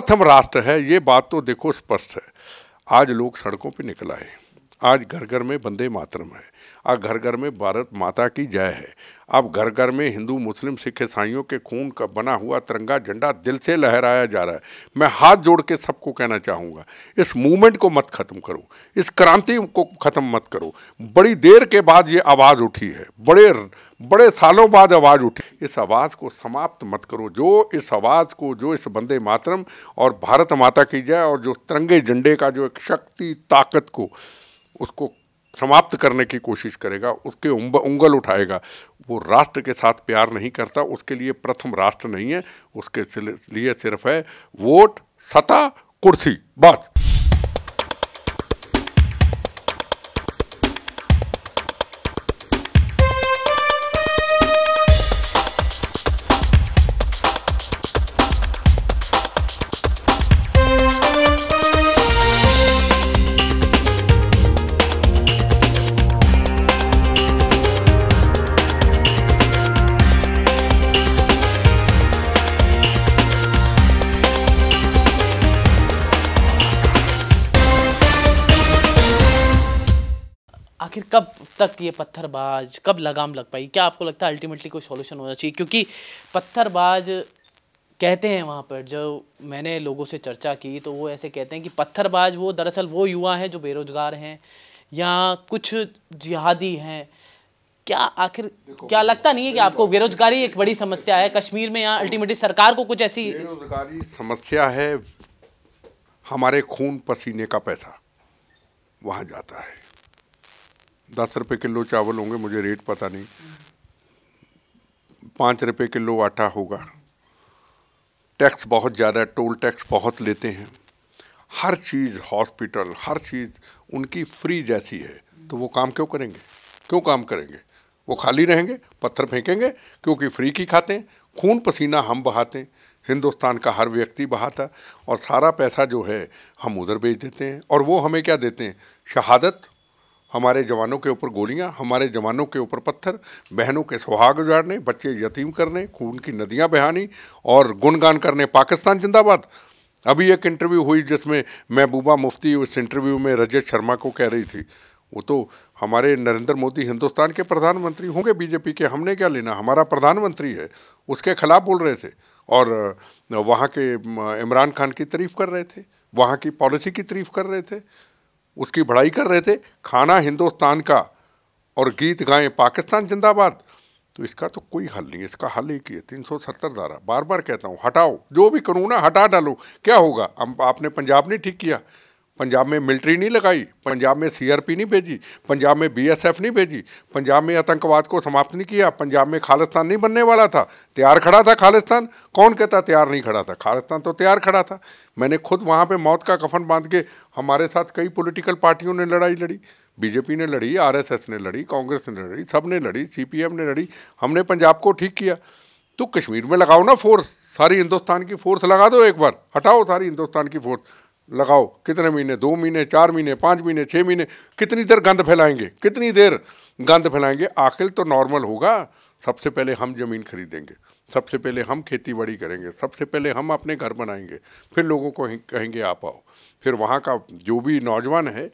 सर्वप्रथम राष्ट्र है ये बात तो देखो स्पष्ट है आज लोग सड़कों पे निकल आए आज घर घर में बंदे मातरम है आज घर घर में भारत माता की जय है अब घर घर में हिंदू मुस्लिम सिख ईसाइयों के खून का बना हुआ तिरंगा झंडा दिल से लहराया जा रहा है मैं हाथ जोड़ के सबको कहना चाहूँगा इस मूवमेंट को मत ख़त्म करो इस क्रांति को ख़त्म मत करो बड़ी देर के बाद ये आवाज़ उठी है बड़े बड़े सालों बाद आवाज़ उठी इस आवाज़ को समाप्त मत करो जो इस आवाज़ को जो इस बंदे मातरम और भारत माता की जय और जो तिरंगे झंडे का जो एक शक्ति ताकत को उसको समाप्त करने की कोशिश करेगा उसके उंग, उंगल उठाएगा वो राष्ट्र के साथ प्यार नहीं करता उसके लिए प्रथम राष्ट्र नहीं है उसके लिए सिर्फ है वोट सता कुर्सी बस आखिर कब तक ये पत्थरबाज कब लगाम लग पाई क्या आपको लगता है अल्टीमेटली कोई सोल्यूशन होना चाहिए क्योंकि पत्थरबाज कहते हैं वहाँ पर जो मैंने लोगों से चर्चा की तो वो ऐसे कहते हैं कि पत्थरबाज वो दरअसल वो युवा हैं जो बेरोज़गार हैं या कुछ जिहादी हैं क्या आखिर क्या लगता नहीं है कि आपको बेरोजगारी एक बड़ी समस्या है कश्मीर में यहाँ अल्टीमेटली सरकार को कुछ ऐसी बेरोजगारी समस्या है हमारे खून पसीने का पैसा वहाँ जाता है दस रुपये किलो चावल होंगे मुझे रेट पता नहीं पाँच रुपये किलो आटा होगा टैक्स बहुत ज़्यादा टोल टैक्स बहुत लेते हैं हर चीज़ हॉस्पिटल हर चीज़ उनकी फ्री जैसी है तो वो काम क्यों करेंगे क्यों काम करेंगे वो खाली रहेंगे पत्थर फेंकेंगे क्योंकि फ्री की खाते हैं खून पसीना हम बहाते हैं हिंदुस्तान का हर व्यक्ति बहाता और सारा पैसा जो है हम उधर भेज देते हैं और वो हमें क्या देते हैं शहादत हमारे जवानों के ऊपर गोलियां हमारे जवानों के ऊपर पत्थर बहनों के सुहाग उजाड़ने बच्चे यतीम करने खून की नदियां बहानी और गुणगान करने पाकिस्तान जिंदाबाद अभी एक इंटरव्यू हुई जिसमें महबूबा मुफ्ती उस इंटरव्यू में रजत शर्मा को कह रही थी वो तो हमारे नरेंद्र मोदी हिंदुस्तान के प्रधानमंत्री होंगे बीजेपी के हमने क्या लेना हमारा प्रधानमंत्री है उसके खिलाफ बोल रहे थे और वहाँ के इमरान खान की तारीफ़ कर रहे थे वहाँ की पॉलिसी की तारीफ़ कर रहे थे उसकी बढ़ाई कर रहे थे खाना हिंदुस्तान का और गीत गाएं पाकिस्तान जिंदाबाद तो इसका तो कोई हल नहीं इसका हल एक ही है तीन सौ सत्तर धारा बार बार कहता हूँ हटाओ जो भी करूँ ना हटा डालो क्या होगा हम आपने पंजाब ने ठीक किया पंजाब में मिलिट्री नहीं लगाई पंजाब में सीआरपी नहीं भेजी पंजाब में बीएसएफ नहीं भेजी पंजाब में आतंकवाद को समाप्त नहीं किया पंजाब में खालिस्तान नहीं बनने वाला था तैयार खड़ा था खालिस्तान कौन कहता तैयार नहीं खड़ा था खालिस्तान तो तैयार खड़ा था मैंने खुद वहाँ पर मौत का कफन बांध के हमारे साथ कई पोलिटिकल पार्टियों ने लड़ाई लड़ी बीजेपी ने लड़ी आर ने लड़ी कांग्रेस ने लड़ी सब ने लड़ी सी ने लड़ी हमने पंजाब को ठीक किया तो कश्मीर में लगाओ ना फोर्स सारी हिंदुस्तान की फोर्स लगा दो एक बार हटाओ सारी हिंदुस्तान की फोर्स लगाओ कितने महीने दो महीने चार महीने पाँच महीने छः महीने कितनी देर गंद फैलाएंगे कितनी देर गंद फैलाएंगे आखिर तो नॉर्मल होगा सबसे पहले हम ज़मीन खरीदेंगे सबसे पहले हम खेती बाड़ी करेंगे सबसे पहले हम अपने घर बनाएंगे फिर लोगों को कहेंगे आप आओ फिर वहाँ का जो भी नौजवान है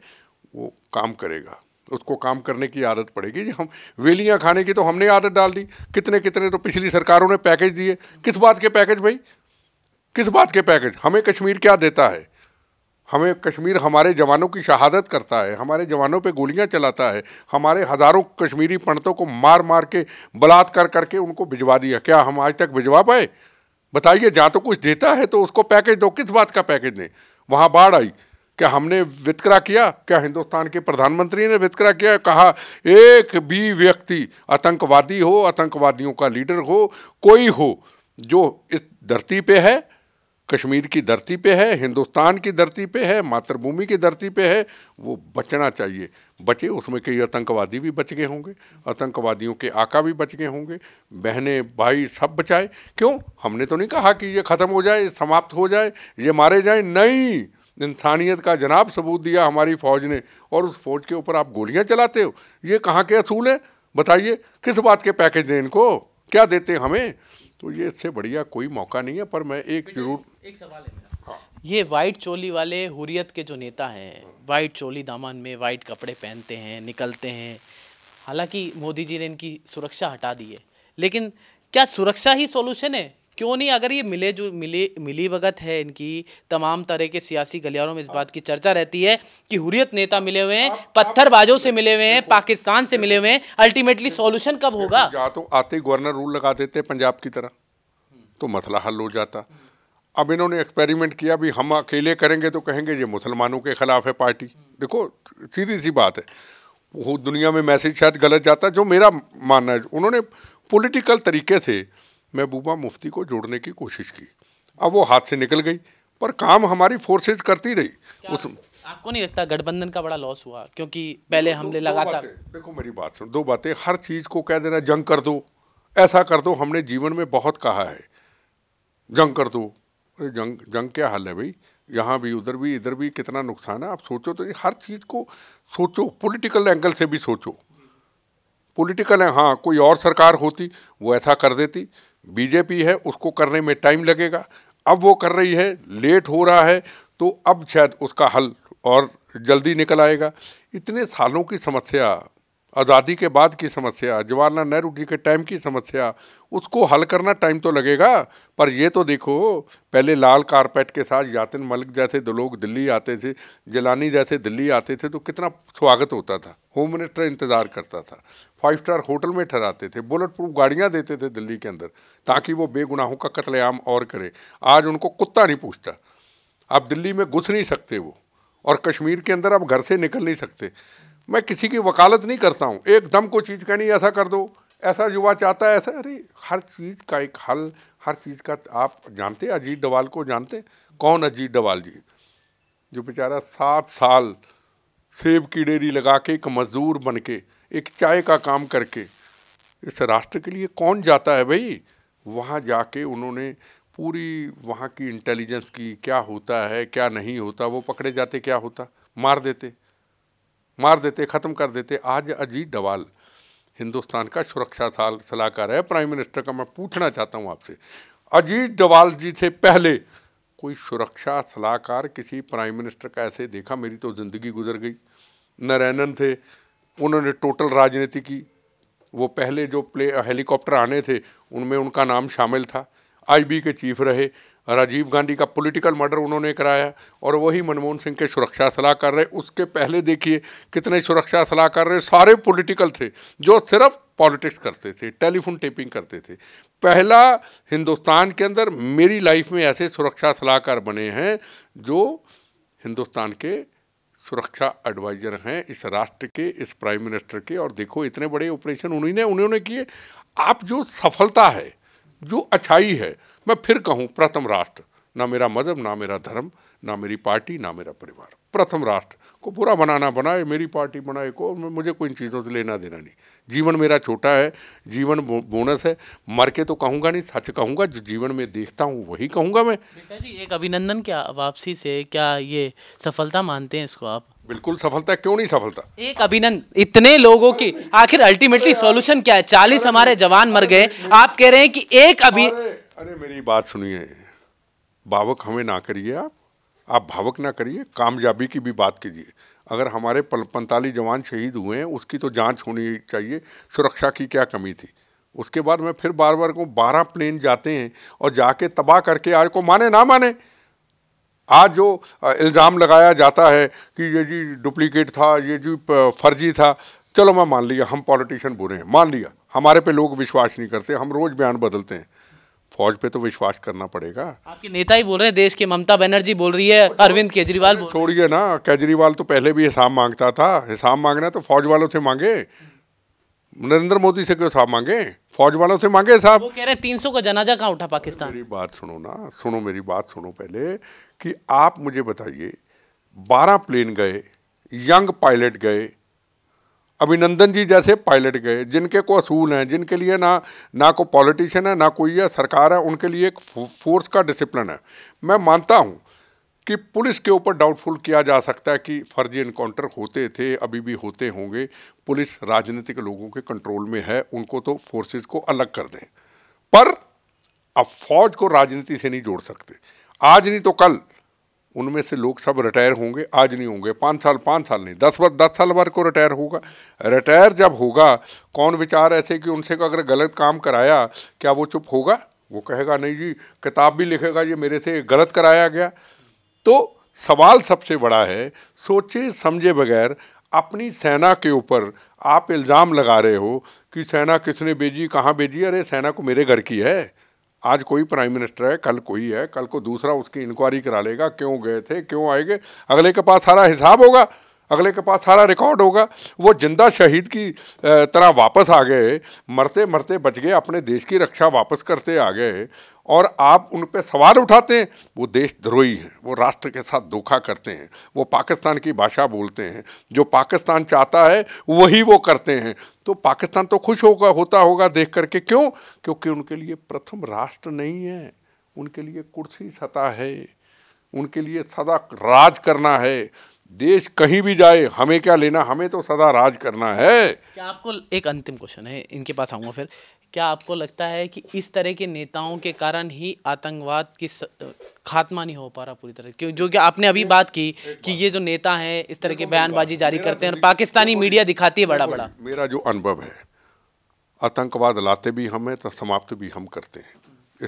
वो काम करेगा उसको काम करने की आदत पड़ेगी जी हम वेलियाँ खाने की तो हमने आदत डाल दी कितने कितने तो पिछली सरकारों ने पैकेज दिए किस बात के पैकेज भाई किस बात के पैकेज हमें कश्मीर क्या देता है हमें कश्मीर हमारे जवानों की शहादत करता है हमारे जवानों पे गोलियां चलाता है हमारे हज़ारों कश्मीरी पंडितों को मार मार के बलात्कार करके उनको भिजवा दिया क्या हम आज तक भिजवा पाए बताइए जहाँ तो कुछ देता है तो उसको पैकेज दो किस बात का पैकेज दें वहाँ बाढ़ आई क्या हमने वितकरा किया क्या हिंदुस्तान के प्रधानमंत्री ने वितकरा किया कहा एक भी व्यक्ति आतंकवादी हो आतंकवादियों का लीडर हो कोई हो जो इस धरती पे है कश्मीर की धरती पे है हिंदुस्तान की धरती पे है मातृभूमि की धरती पे है वो बचना चाहिए बचे उसमें कई आतंकवादी भी बच गए होंगे आतंकवादियों के आका भी बच गए होंगे बहनें भाई सब बचाए क्यों हमने तो नहीं कहा कि ये ख़त्म हो जाए समाप्त हो जाए ये मारे जाए नहीं इंसानियत का जनाब सबूत दिया हमारी फ़ौज ने और उस फौज के ऊपर आप गोलियां चलाते हो ये कहाँ के असूल हैं बताइए किस बात के पैकेज दें इनको क्या देते हमें तो ये इससे बढ़िया कोई मौका नहीं है पर मैं एक जरूर एक सवाल है मेरा हाँ। ये वाइट चोली वाले हुरियत के जो नेता हैं वाइट चोली दामन में वाइट कपड़े पहनते हैं निकलते हैं हालांकि मोदी जी ने इनकी सुरक्षा हटा दी है लेकिन क्या सुरक्षा ही सॉल्यूशन है क्यों नहीं अगर ये मिले जो मिले मिली भगत है इनकी तमाम तरह के सियासी गलियारों में इस बात की चर्चा रहती है कि हुरियत नेता मिले हुए हैं पत्थरबाजों से मिले हुए हैं पाकिस्तान से मिले हुए हैं अल्टीमेटली सॉल्यूशन कब होगा या तो आते गवर्नर रूल लगा देते पंजाब की तरह तो मसला हल हो जाता अब इन्होंने एक्सपेरिमेंट किया भी हम अकेले करेंगे तो कहेंगे ये मुसलमानों के ख़िलाफ़ है पार्टी देखो सीधी सी बात है वो दुनिया में मैसेज शायद गलत जाता जो मेरा मानना है उन्होंने पॉलिटिकल तरीके से महबूबा मुफ्ती को जोड़ने की कोशिश की अब वो हाथ से निकल गई पर काम हमारी फोर्सेज करती रही उस आपको नहीं लगता गठबंधन का बड़ा लॉस हुआ क्योंकि पहले हमने लगातार देखो मेरी बात सुन दो बातें हर चीज़ को कह देना जंग कर दो ऐसा कर दो हमने जीवन में बहुत कहा है जंग कर दो अरे जंग जंग क्या हाल है भाई यहाँ भी उधर भी इधर भी कितना नुकसान है आप सोचो तो हर चीज़ को सोचो पॉलिटिकल एंगल से भी सोचो पॉलिटिकल है हाँ कोई और सरकार होती वो ऐसा कर देती बीजेपी है उसको करने में टाइम लगेगा अब वो कर रही है लेट हो रहा है तो अब शायद उसका हल और जल्दी निकल आएगा इतने सालों की समस्या आज़ादी के बाद की समस्या जवाहरलाल नेहरू जी के टाइम की समस्या उसको हल करना टाइम तो लगेगा पर ये तो देखो पहले लाल कारपेट के साथ यातिन मलिक जैसे लोग दिल्ली आते थे जलानी जैसे दिल्ली आते थे तो कितना स्वागत होता था होम मिनिस्टर इंतज़ार करता था फाइव स्टार होटल में ठहराते थे बुलेट प्रूफ गाड़ियाँ देते थे दिल्ली के अंदर ताकि वो बेगुनाहों का कत्लेआम और करे आज उनको कुत्ता नहीं पूछता आप दिल्ली में घुस नहीं सकते वो और कश्मीर के अंदर आप घर से निकल नहीं सकते मैं किसी की वकालत नहीं करता हूँ एकदम को चीज़ कहनी ऐसा कर दो ऐसा युवा चाहता है ऐसा अरे हर चीज़ का एक हल हर चीज़ का आप जानते अजीत डवाल को जानते कौन अजीत डवाल जी जो बेचारा सात साल सेब की डेरी लगा के एक मज़दूर बन के एक चाय का काम करके इस राष्ट्र के लिए कौन जाता है भाई वहाँ जाके उन्होंने पूरी वहाँ की इंटेलिजेंस की क्या होता है क्या नहीं होता वो पकड़े जाते क्या होता मार देते मार देते ख़त्म कर देते आज अजीत डवाल हिंदुस्तान का सुरक्षा सलाहकार है प्राइम मिनिस्टर का मैं पूछना चाहता हूँ आपसे अजीत डवाल जी से पहले कोई सुरक्षा सलाहकार किसी प्राइम मिनिस्टर का ऐसे देखा मेरी तो ज़िंदगी गुजर गई नरैनन थे उन्होंने टोटल राजनीति की वो पहले जो प्ले हेलीकॉप्टर आने थे उनमें उनका नाम शामिल था आईबी के चीफ रहे राजीव गांधी का पॉलिटिकल मर्डर उन्होंने कराया और वही मनमोहन सिंह के सुरक्षा सलाहकार रहे उसके पहले देखिए कितने सुरक्षा सलाहकार रहे सारे पॉलिटिकल थे जो सिर्फ पॉलिटिक्स करते थे टेलीफोन टेपिंग करते थे पहला हिंदुस्तान के अंदर मेरी लाइफ में ऐसे सुरक्षा सलाहकार बने हैं जो हिंदुस्तान के सुरक्षा एडवाइजर हैं इस राष्ट्र के इस प्राइम मिनिस्टर के और देखो इतने बड़े ऑपरेशन उन्हीं ने उन्होंने किए आप जो सफलता है जो अच्छाई है मैं फिर कहूँ प्रथम राष्ट्र ना मेरा मजहब ना मेरा धर्म ना मेरी पार्टी ना मेरा परिवार प्रथम राष्ट्र को बुरा बनाना बनाए मेरी पार्टी बनाए को मुझे कोई इन चीज़ों से लेना देना नहीं जीवन मेरा छोटा है जीवन बो, बोनस है मर के तो कहूँगा नहीं सच कहूँगा जो जीवन में देखता हूँ वही कहूँगा मैं बेटा जी एक अभिनंदन क्या वापसी से क्या ये सफलता मानते हैं इसको आप बिल्कुल सफलता क्यों नहीं सफलता एक अभिनंद इतने लोगों की आखिर अल्टीमेटली सॉल्यूशन क्या है चालीस हमारे जवान मर गए आप कह रहे हैं कि एक अभी अरे मेरी बात सुनिए भावक हमें ना करिए आप आप भावक ना करिए कामयाबी की भी बात कीजिए अगर हमारे पैंतालीस जवान शहीद हुए हैं उसकी तो जांच होनी चाहिए सुरक्षा की क्या कमी थी उसके बाद मैं फिर बार बार को बारह प्लेन जाते हैं और जाके तबाह करके आज को माने ना माने आज जो इल्ज़ाम लगाया जाता है कि ये जी डुप्लीकेट था ये जी फर्जी था चलो मैं मान लिया हम पॉलिटिशियन बुरे हैं मान लिया हमारे पे लोग विश्वास नहीं करते हम रोज़ बयान बदलते हैं फौज पे तो विश्वास करना पड़ेगा आपके नेता ही बोल रहे हैं देश के ममता बनर्जी बोल रही है अरविंद केजरीवाल छोड़िए ना केजरीवाल तो पहले भी हिसाब मांगता था हिसाब मांगना तो फौज वालों से मांगे नरेंद्र मोदी से क्यों साहब मांगे फौज वालों से मांगे साहब वो कह रहे हैं तीन सौ का जनाजा कहाँ उठा पाकिस्तान मेरी बात सुनो ना सुनो मेरी बात सुनो पहले कि आप मुझे बताइए बारह प्लेन गए यंग पायलट गए अभिनंदन जी जैसे पायलट गए जिनके को असूल हैं जिनके लिए ना ना को पॉलिटिशियन है ना कोई है सरकार है उनके लिए एक फोर्स का डिसिप्लिन है मैं मानता हूँ कि पुलिस के ऊपर डाउटफुल किया जा सकता है कि फर्जी इनकाउंटर होते थे अभी भी होते होंगे पुलिस राजनीतिक लोगों के कंट्रोल में है उनको तो फोर्सेस को अलग कर दें पर अब फौज को राजनीति से नहीं जोड़ सकते आज नहीं तो कल उनमें से लोग सब रिटायर होंगे आज नहीं होंगे पाँच साल पाँच साल नहीं दस वर्ष दस साल बाद को रिटायर होगा रिटायर जब होगा कौन विचार ऐसे कि उनसे को अगर गलत काम कराया क्या वो चुप होगा वो कहेगा नहीं जी किताब भी लिखेगा ये मेरे से गलत कराया गया तो सवाल सबसे बड़ा है सोचे समझे बगैर अपनी सेना के ऊपर आप इल्ज़ाम लगा रहे हो कि सेना किसने भेजी कहाँ भेजी अरे सेना को मेरे घर की है आज कोई प्राइम मिनिस्टर है कल कोई है कल को दूसरा उसकी इंक्वायरी करा लेगा क्यों गए थे क्यों आए गए अगले के पास सारा हिसाब होगा अगले के पास सारा रिकॉर्ड होगा वो जिंदा शहीद की तरह वापस आ गए मरते मरते बच गए अपने देश की रक्षा वापस करते आ गए और आप उन पर सवाल उठाते हैं वो देशद्रोही हैं वो राष्ट्र के साथ धोखा करते हैं वो पाकिस्तान की भाषा बोलते हैं जो पाकिस्तान चाहता है वही वो करते हैं तो पाकिस्तान तो खुश होगा होता होगा देख करके क्यों क्योंकि उनके लिए प्रथम राष्ट्र नहीं है उनके लिए कुर्सी सता है उनके लिए सदा राज करना है देश कहीं भी जाए हमें क्या लेना हमें तो सदा राज करना है क्या आपको एक अंतिम क्वेश्चन है इनके पास आऊँगा फिर क्या आपको लगता है कि इस तरह के नेताओं के कारण ही आतंकवाद की स... खात्मा नहीं हो पा रहा पूरी तरह क्यों जो कि आपने अभी बात की कि ये जो नेता हैं इस तरह के बयानबाजी जारी करते हैं और पाकिस्तानी मीडिया दिखाती है बड़ा बड़ा मेरा जो अनुभव है आतंकवाद लाते भी हम हैं तो समाप्त भी हम करते हैं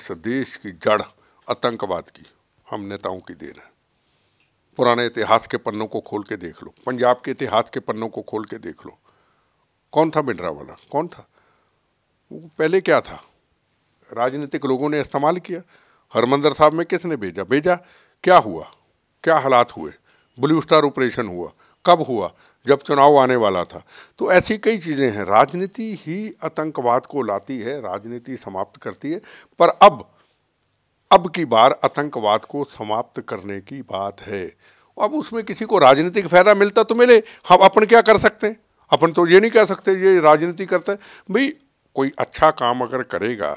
इस देश की जड़ आतंकवाद की हम नेताओं की देन है पुराने इतिहास के पन्नों को खोल के देख लो पंजाब के इतिहास के पन्नों को खोल के देख लो कौन था भिंडरा वाला कौन था पहले क्या था राजनीतिक लोगों ने इस्तेमाल किया हरमंदर साहब में किसने भेजा भेजा क्या हुआ क्या हालात हुए ब्लू स्टार ऑपरेशन हुआ कब हुआ जब चुनाव आने वाला था तो ऐसी कई चीज़ें हैं राजनीति ही आतंकवाद को लाती है राजनीति समाप्त करती है पर अब अब की बार आतंकवाद को समाप्त करने की बात है अब उसमें किसी को राजनीतिक फ़ायदा मिलता तो मिले हम अपन क्या कर सकते हैं अपन तो ये नहीं कह सकते ये राजनीति करते भाई कोई अच्छा काम अगर करेगा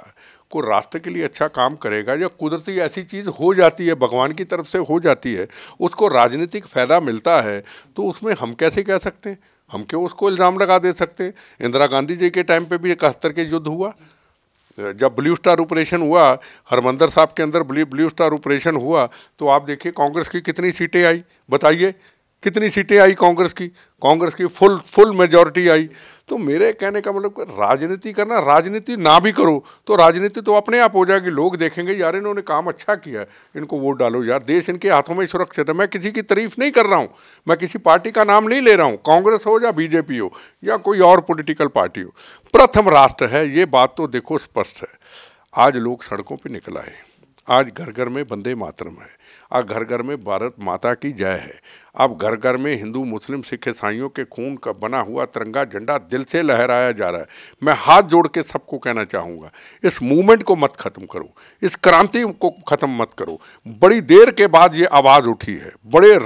कोई राष्ट्र के लिए अच्छा काम करेगा या कुदरती ऐसी चीज़ हो जाती है भगवान की तरफ से हो जाती है उसको राजनीतिक फ़ायदा मिलता है तो उसमें हम कैसे कह सकते हैं हम क्यों उसको इल्ज़ाम लगा दे सकते हैं इंदिरा गांधी जी के टाइम पे भी इकहत्तर के युद्ध हुआ जब ब्लू स्टार ऑपरेशन हुआ हरमंदर साहब के अंदर ब्लू स्टार ऑपरेशन हुआ तो आप देखिए कांग्रेस की कितनी सीटें आई बताइए कितनी सीटें आई कांग्रेस की कांग्रेस की फुल फुल मेजोरिटी आई तो मेरे कहने का मतलब राजनीति करना राजनीति ना भी करो तो राजनीति तो अपने आप हो जाएगी लोग देखेंगे यार इन्होंने काम अच्छा किया है इनको वोट डालो यार देश इनके हाथों में सुरक्षित है मैं किसी की तारीफ नहीं कर रहा हूँ मैं किसी पार्टी का नाम नहीं ले रहा हूँ कांग्रेस हो या बीजेपी हो या कोई और पोलिटिकल पार्टी हो प्रथम राष्ट्र है ये बात तो देखो स्पष्ट है आज लोग सड़कों पर निकल आए आज घर घर में बंदे मातरम है और घर घर में भारत माता की जय है अब घर घर में हिंदू मुस्लिम सिख ईसाइयों के खून का बना हुआ तिरंगा झंडा दिल से लहराया जा रहा है मैं हाथ जोड़ के सबको कहना चाहूँगा इस मूवमेंट को मत ख़त्म करो इस क्रांति को ख़त्म मत करो बड़ी देर के बाद ये आवाज़ उठी है बड़े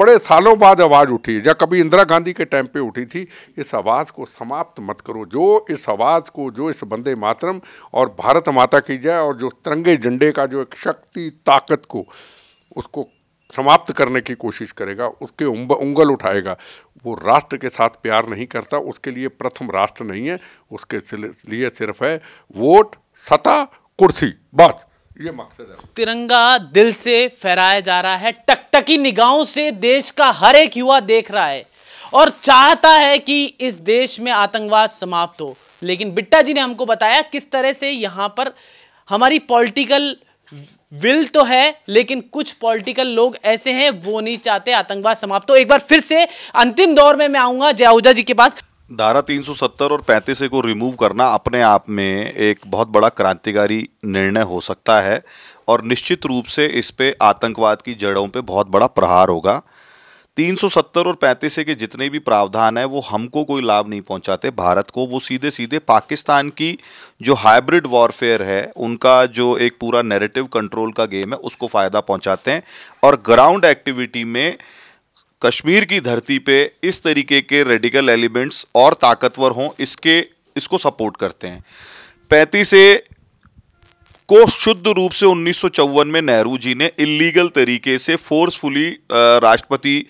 बड़े सालों बाद आवाज़ उठी है जब कभी इंदिरा गांधी के टाइम पे उठी थी इस आवाज़ को समाप्त मत करो जो इस आवाज़ को जो इस बंदे मातरम और भारत माता की जय और जो तिरंगे झंडे का जो एक शक्ति ताकत को उसको समाप्त करने की कोशिश करेगा उसके उंगल उठाएगा वो राष्ट्र के साथ प्यार नहीं करता उसके लिए प्रथम राष्ट्र नहीं है उसके लिए सिर्फ है वोट सत्ता कुर्सी बस ये मकसद है तिरंगा दिल से फहराया जा रहा है टकटकी निगाहों से देश का हर एक युवा देख रहा है और चाहता है कि इस देश में आतंकवाद समाप्त हो लेकिन बिट्टा जी ने हमको बताया किस तरह से यहाँ पर हमारी पॉलिटिकल विल तो है लेकिन कुछ पॉलिटिकल लोग ऐसे हैं वो नहीं चाहते आतंकवाद समाप्त तो एक बार फिर से अंतिम दौर में मैं आऊंगा जयाऊजा जी के पास धारा 370 और 35 को रिमूव करना अपने आप में एक बहुत बड़ा क्रांतिकारी निर्णय हो सकता है और निश्चित रूप से इस पे आतंकवाद की जड़ों पे बहुत बड़ा प्रहार होगा 370 और पैंतीस के जितने भी प्रावधान हैं वो हमको कोई लाभ नहीं पहुंचाते भारत को वो सीधे सीधे पाकिस्तान की जो हाइब्रिड वॉरफेयर है उनका जो एक पूरा नैरेटिव कंट्रोल का गेम है उसको फ़ायदा पहुंचाते हैं और ग्राउंड एक्टिविटी में कश्मीर की धरती पे इस तरीके के रेडिकल एलिमेंट्स और ताकतवर हों इसके इसको सपोर्ट करते हैं पैंतीस को शुद्ध रूप से उन्नीस में नेहरू जी ने इलीगल तरीके से फोर्सफुली राष्ट्रपति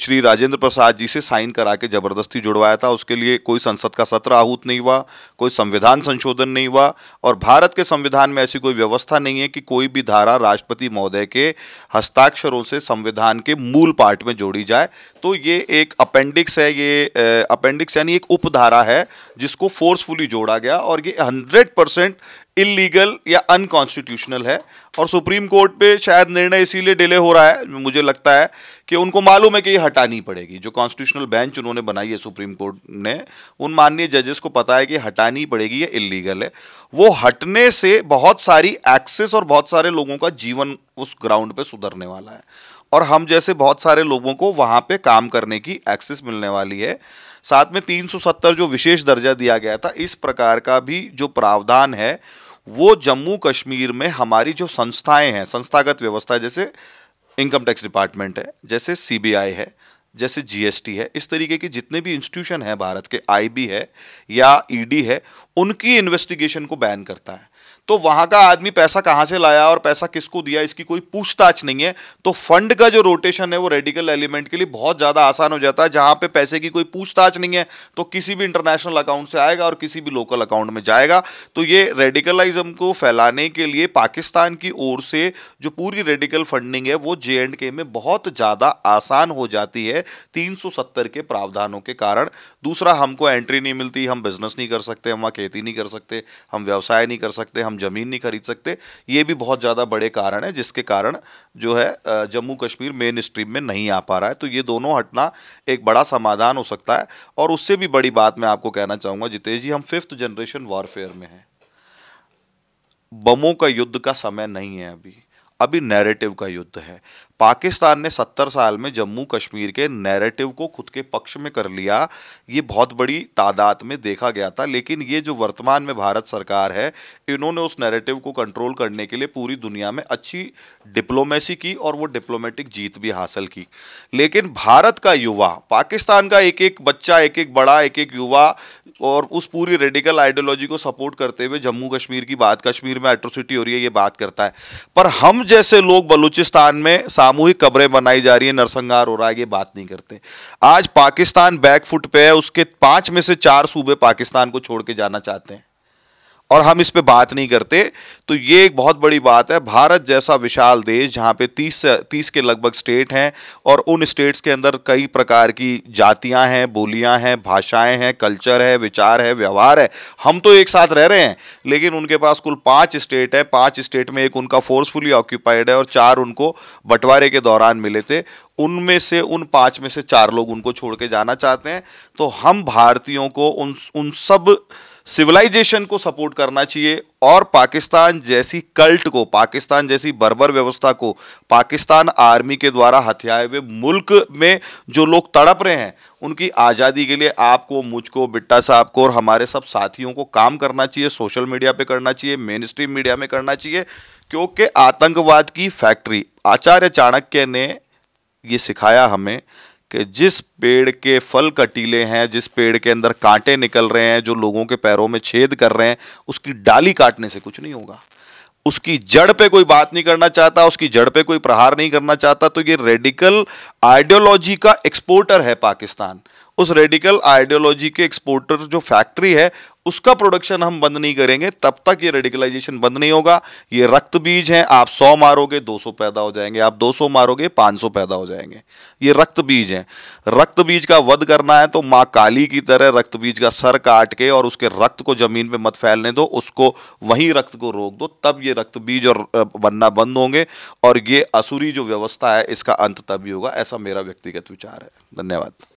श्री राजेंद्र प्रसाद जी से साइन करा के जबरदस्ती जुड़वाया था उसके लिए कोई संसद का सत्र आहूत नहीं हुआ कोई संविधान संशोधन नहीं हुआ और भारत के संविधान में ऐसी कोई व्यवस्था नहीं है कि कोई भी धारा राष्ट्रपति महोदय के हस्ताक्षरों से संविधान के मूल पार्ट में जोड़ी जाए तो ये एक अपेंडिक्स है ये अपेंडिक्स यानी एक उपधारा है जिसको फोर्सफुली जोड़ा गया और ये हंड्रेड परसेंट इलीगल या अनकॉन्स्टिट्यूशनल है और सुप्रीम कोर्ट पे शायद निर्णय इसीलिए डिले हो रहा है मुझे लगता है कि उनको मालूम है कि ये हटानी पड़ेगी जो कॉन्स्टिट्यूशनल बेंच उन्होंने बनाई है सुप्रीम कोर्ट ने उन माननीय जजेस को पता है कि हटानी पड़ेगी ये इलीगल है वो हटने से बहुत सारी एक्सेस और बहुत सारे लोगों का जीवन उस ग्राउंड पर सुधरने वाला है और हम जैसे बहुत सारे लोगों को वहाँ पर काम करने की एक्सेस मिलने वाली है साथ में 370 जो विशेष दर्जा दिया गया था इस प्रकार का भी जो प्रावधान है वो जम्मू कश्मीर में हमारी जो संस्थाएं हैं संस्थागत व्यवस्था जैसे इनकम टैक्स डिपार्टमेंट है जैसे सीबीआई है जैसे जीएसटी है इस तरीके की जितने भी इंस्टीट्यूशन हैं भारत के आईबी है या ईडी e है उनकी इन्वेस्टिगेशन को बैन करता है तो वहां का आदमी पैसा कहां से लाया और पैसा किसको दिया इसकी कोई पूछताछ नहीं है तो फंड का जो रोटेशन है वो रेडिकल एलिमेंट के लिए बहुत ज्यादा आसान हो जाता है जहां पे पैसे की कोई पूछताछ नहीं है तो किसी भी इंटरनेशनल अकाउंट से आएगा और किसी भी लोकल अकाउंट में जाएगा तो ये रेडिकलाइजम को फैलाने के लिए पाकिस्तान की ओर से जो पूरी रेडिकल फंडिंग है वो जे एंड के में बहुत ज्यादा आसान हो जाती है तीन के प्रावधानों के कारण दूसरा हमको एंट्री नहीं मिलती हम बिज़नेस नहीं कर सकते हम वहाँ खेती नहीं कर सकते हम व्यवसाय नहीं कर सकते हम ज़मीन नहीं खरीद सकते ये भी बहुत ज़्यादा बड़े कारण है जिसके कारण जो है जम्मू कश्मीर मेन स्ट्रीम में नहीं आ पा रहा है तो ये दोनों हटना एक बड़ा समाधान हो सकता है और उससे भी बड़ी बात मैं आपको कहना चाहूँगा जितेश जी हम फिफ्थ जनरेशन वॉरफेयर में हैं बमों का युद्ध का समय नहीं है अभी अभी नैरेटिव का युद्ध है पाकिस्तान ने सत्तर साल में जम्मू कश्मीर के नैरेटिव को खुद के पक्ष में कर लिया ये बहुत बड़ी तादाद में देखा गया था लेकिन ये जो वर्तमान में भारत सरकार है इन्होंने उस नैरेटिव को कंट्रोल करने के लिए पूरी दुनिया में अच्छी डिप्लोमेसी की और वो डिप्लोमेटिक जीत भी हासिल की लेकिन भारत का युवा पाकिस्तान का एक एक बच्चा एक एक बड़ा एक एक युवा और उस पूरी रेडिकल आइडियोलॉजी को सपोर्ट करते हुए जम्मू कश्मीर की बात कश्मीर में एट्रोसिटी हो रही है ये बात करता है पर हम जैसे लोग बलूचिस्तान में सामूहिक कब्रें बनाई जा रही है नरसंहार हो रहा है ये बात नहीं करते आज पाकिस्तान बैकफुट पे है उसके पांच में से चार सूबे पाकिस्तान को छोड़ के जाना चाहते हैं और हम इस पे बात नहीं करते तो ये एक बहुत बड़ी बात है भारत जैसा विशाल देश जहाँ पे तीस तीस के लगभग स्टेट हैं और उन स्टेट्स के अंदर कई प्रकार की जातियाँ हैं बोलियाँ हैं भाषाएं हैं कल्चर है विचार है व्यवहार है हम तो एक साथ रह रहे हैं लेकिन उनके पास कुल पाँच स्टेट है पाँच स्टेट में एक उनका फोर्सफुली ऑक्यूपाइड है और चार उनको बंटवारे के दौरान मिले थे उनमें से उन पाँच में से चार लोग उनको छोड़ के जाना चाहते हैं तो हम भारतीयों को उन उन सब सिविलाइजेशन को सपोर्ट करना चाहिए और पाकिस्तान जैसी कल्ट को पाकिस्तान जैसी बर्बर व्यवस्था को पाकिस्तान आर्मी के द्वारा हथियाए हुए मुल्क में जो लोग तड़प रहे हैं उनकी आज़ादी के लिए आपको मुझको बिट्टा साहब को और हमारे सब साथियों को काम करना चाहिए सोशल मीडिया पे करना चाहिए मेन स्ट्रीम मीडिया में करना चाहिए क्योंकि आतंकवाद की फैक्ट्री आचार्य चाणक्य ने ये सिखाया हमें कि जिस पेड़ के फल कटीले हैं जिस पेड़ के अंदर कांटे निकल रहे हैं जो लोगों के पैरों में छेद कर रहे हैं उसकी डाली काटने से कुछ नहीं होगा उसकी जड़ पे कोई बात नहीं करना चाहता उसकी जड़ पे कोई प्रहार नहीं करना चाहता तो ये रेडिकल आइडियोलॉजी का एक्सपोर्टर है पाकिस्तान उस रेडिकल आइडियोलॉजी के एक्सपोर्टर जो फैक्ट्री है उसका प्रोडक्शन हम बंद नहीं करेंगे तब तक ये रेडिकलाइजेशन बंद नहीं होगा ये रक्त बीज हैं आप 100 मारोगे 200 पैदा हो जाएंगे आप 200 मारोगे 500 पैदा हो जाएंगे ये रक्त बीज हैं रक्त बीज का वध करना है तो माँ काली की तरह रक्त बीज का सर काट के और उसके रक्त को जमीन पे मत फैलने दो उसको वहीं रक्त को रोक दो तब ये रक्त बीज और बनना बंद होंगे और ये असुरी जो व्यवस्था है इसका अंत तभी होगा ऐसा मेरा व्यक्तिगत विचार है धन्यवाद